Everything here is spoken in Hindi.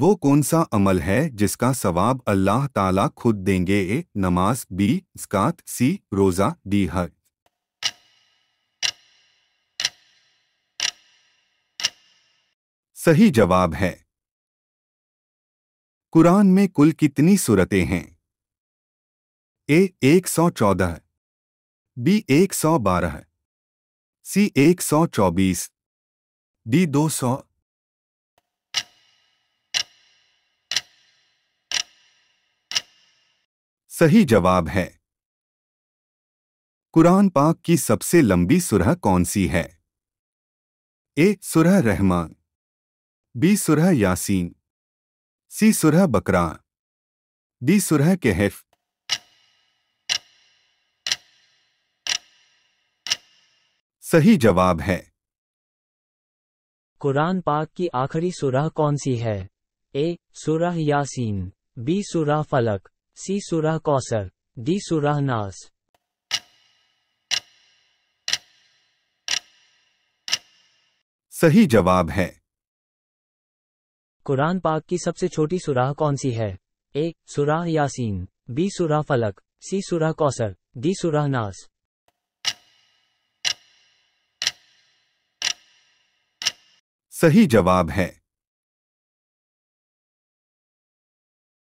वो कौन सा अमल है जिसका सवाब अल्लाह ताला खुद देंगे ए नमाज बी स्कात सी रोज़ा डी हज सही जवाब है कुरान में कुल कितनी सूरतें हैं ए एक सौ चौदह बी एक सौ बारह सी एक सौ चौबीस डी दो सौ सही जवाब है कुरान पाक की सबसे लंबी सुरह कौन सी है ए सुरह रहमान बी सुरह यासीन सी सुरह बकरा डी सुरह केहफ सही जवाब है कुरान पाक की आखिरी सुरह कौन सी है ए सुरह यासीन बी सुरह फलक सी सुरह कौसर डी सुरह नास सही जवाब है कुरान पाक की सबसे छोटी सुराह कौन सी है ए सुराह यासीन बी सुराह फलक सी सुराह कौसर डी सुराह नास सही जवाब है